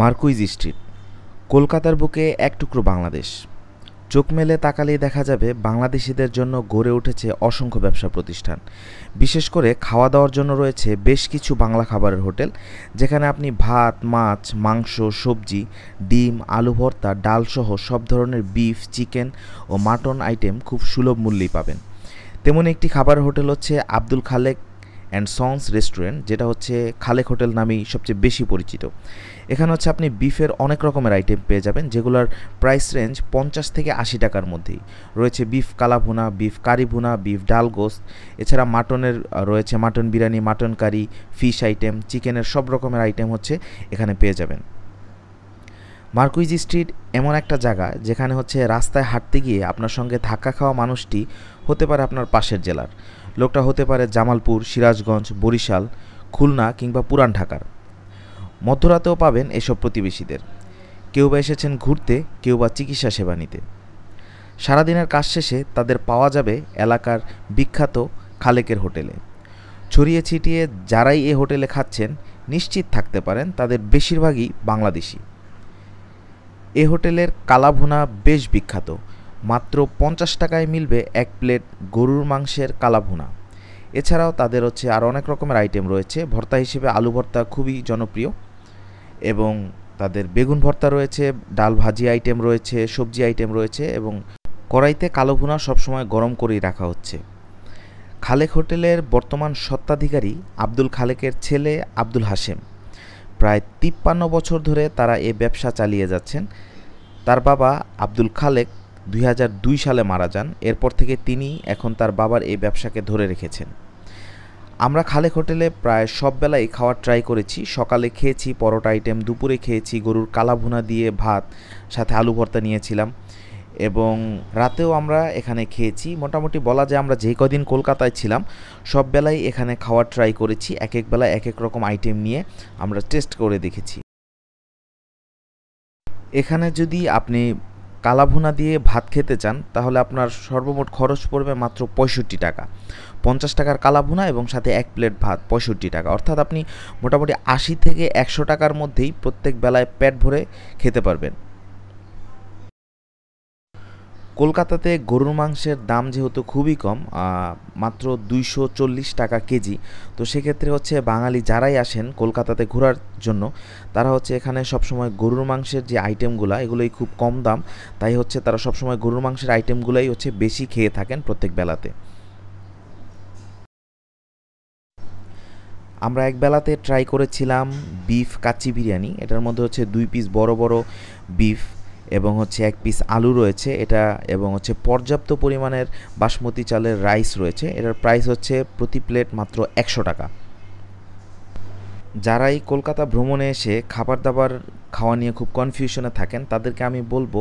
Marquis street কলকাতার বুকে এক টুকরো বাংলাদেশ চোখ মেলে তাকালেই দেখা যাবে বাংলাদেশিদের জন্য গড়ে উঠেছে অসংখ্য ব্যবসা প্রতিষ্ঠান বিশেষ করে খাওয়া দাওয়ার জন্য রয়েছে বেশ কিছু বাংলা খাবারের হোটেল যেখানে আপনি ভাত মাছ মাংস সবজি ডিম আলু ভর্তা ডালসহ সব ধরনের বিফ চিকেন ও মাটন আইটেম খুব সুলভ মূল্যেই পাবেন তেমন একটি খাবার হোটেল হচ্ছে Abdul Khalek and sons restaurant যেটা হচ্ছে খালেক হোটেল নামেই সবচেয়ে বেশি পরিচিত এখানে হচ্ছে আপনি বিফের অনেক রকমের আইটেম পেয়ে যাবেন যেগুলোর প্রাইস রেঞ্জ পঞ্চাশ থেকে আশি টাকার মধ্যেই রয়েছে বিফ কালা ভুনা বিফ কারি ভুনা বিফ ডাল গোস্ত এছাড়া মাটনের রয়েছে mutton biryani mutton curry fish item চিকেনের সব রকমের আইটেম হচ্ছে এখানে পেয়ে যাবেন মার্কুইজি স্ট্রিট এমন একটা জায়গা যেখানে হচ্ছে রাস্তায় হাঁটতে গিয়ে আপনার সঙ্গে ধাক্কা খাওয়া মানুষটি হতে পারে আপনার পাশের জেলার লোকটা হতে পারে জামালপুর সিরাজগঞ্জ বরিশাল খুলনা কিংবা পুরান ঢাকার মধ্যরাতেও পাবেন এসব প্রতিবেশীদের কেউ বা এসেছেন ঘুরতে কেউ বা চিকিৎসা সেবা নিতে সারাদিনের কাজ শেষে তাদের পাওয়া যাবে এলাকার বিখ্যাত খালেকের হোটেলে ছড়িয়ে ছিটিয়ে যারাই এ হোটেলে খাচ্ছেন নিশ্চিত থাকতে পারেন তাদের বেশিরভাগই বাংলাদেশি এ হোটেলের কালাভুনা বেশ বিখ্যাত মাত্র পঞ্চাশ টাকায় মিলবে এক প্লেট গরুর মাংসের কালাভুনা এছাড়াও তাদের হচ্ছে আর অনেক রকমের আইটেম রয়েছে ভর্তা হিসেবে আলু ভর্তা খুবই জনপ্রিয় এবং তাদের বেগুন ভর্তা রয়েছে ডাল ভাজি আইটেম রয়েছে সবজি আইটেম রয়েছে এবং কড়াইতে কালো ভুনা সবসময় গরম করেই রাখা হচ্ছে খালেক হোটেলের বর্তমান সত্ত্বাধিকারী আব্দুল খালেকের ছেলে আব্দুল হাশেম প্রায় তিপ্পান্ন বছর ধরে তারা এ ব্যবসা চালিয়ে যাচ্ছেন তার বাবা আব্দুল খালেক দুই সালে মারা যান এরপর থেকে তিনি এখন তার বাবার এই ব্যবসাকে ধরে রেখেছেন আমরা খালেক হোটেলে প্রায় সব বেলাই খাওয়ার ট্রাই করেছি সকালে খেয়েছি পরোটা আইটেম দুপুরে খেয়েছি গরুর কালাভুনা দিয়ে ভাত সাথে আলু ভর্তা নিয়েছিলাম এবং রাতেও আমরা এখানে খেয়েছি মোটামুটি বলা যায় আমরা যে কদিন কলকাতায় ছিলাম সব বেলায় এখানে খাওয়ার ট্রাই করেছি এক এক বেলায় এক এক রকম আইটেম নিয়ে আমরা টেস্ট করে দেখেছি এখানে যদি আপনি কালাভুনা দিয়ে ভাত খেতে চান তাহলে আপনার সর্বমোট খরচ পড়বে মাত্র পঁয়ষট্টি টাকা পঞ্চাশ টাকার কালাভুনা এবং সাথে এক প্লেট ভাত পঁয়ষট্টি টাকা অর্থাৎ আপনি মোটামুটি আশি থেকে একশো টাকার মধ্যেই প্রত্যেক বেলায় পেট ভরে খেতে পারবেন কলকাতাতে গরুর মাংসের দাম যেহেতু খুবই কম মাত্র দুইশো চল্লিশ টাকা কেজি তো সেক্ষেত্রে হচ্ছে বাঙালি যারাই আসেন কলকাতাতে ঘোরার জন্য তারা হচ্ছে এখানে সবসময় গরুর মাংসের যে আইটেমগুলো এগুলোই খুব কম দাম তাই হচ্ছে তারা সবসময় গরুর মাংসের আইটেমগুলোই হচ্ছে বেশি খেয়ে থাকেন প্রত্যেক বেলাতে আমরা এক বেলাতে ট্রাই করেছিলাম বিফ কাচি বিরিয়ানি এটার মধ্যে হচ্ছে দুই পিস বড় বড় বিফ এবং হচ্ছে এক পিস আলু রয়েছে এটা এবং হচ্ছে পর্যাপ্ত পরিমাণের বাসমতি চালের রাইস রয়েছে এটার প্রাইস হচ্ছে প্রতি প্লেট মাত্র একশো টাকা যারাই কলকাতা ভ্রমণে এসে খাবার দাবার খাওয়া নিয়ে খুব কনফিউশনে থাকেন তাদেরকে আমি বলবো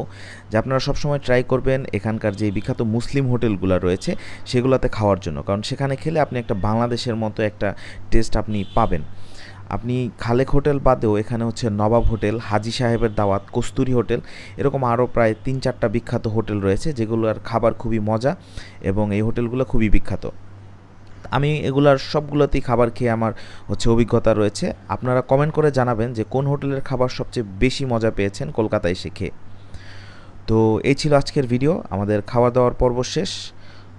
যে আপনারা সবসময় ট্রাই করবেন এখানকার যে বিখ্যাত মুসলিম হোটেলগুলো রয়েছে সেগুলোতে খাওয়ার জন্য কারণ সেখানে খেলে আপনি একটা বাংলাদেশের মতো একটা টেস্ট আপনি পাবেন আপনি খালেক হোটেল বাদেও এখানে হচ্ছে নবাব হোটেল হাজি সাহেবের দাওয়াত কস্তুরি হোটেল এরকম আরও প্রায় তিন চারটা বিখ্যাত হোটেল রয়েছে যেগুলোর খাবার খুবই মজা এবং এই হোটেলগুলো খুবই বিখ্যাত আমি এগুলার সবগুলোতেই খাবার খেয়ে আমার হচ্ছে অভিজ্ঞতা রয়েছে আপনারা কমেন্ট করে জানাবেন যে কোন হোটেলের খাবার সবচেয়ে বেশি মজা পেয়েছেন কলকাতায় এসে খেয়ে তো এই ছিল আজকের ভিডিও আমাদের খাওয়া দাওয়ার পর্ব শেষ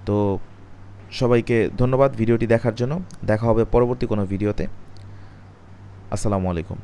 তো সবাইকে ধন্যবাদ ভিডিওটি দেখার জন্য দেখা হবে পরবর্তী কোনো ভিডিওতে আসসালামু আলাইকুম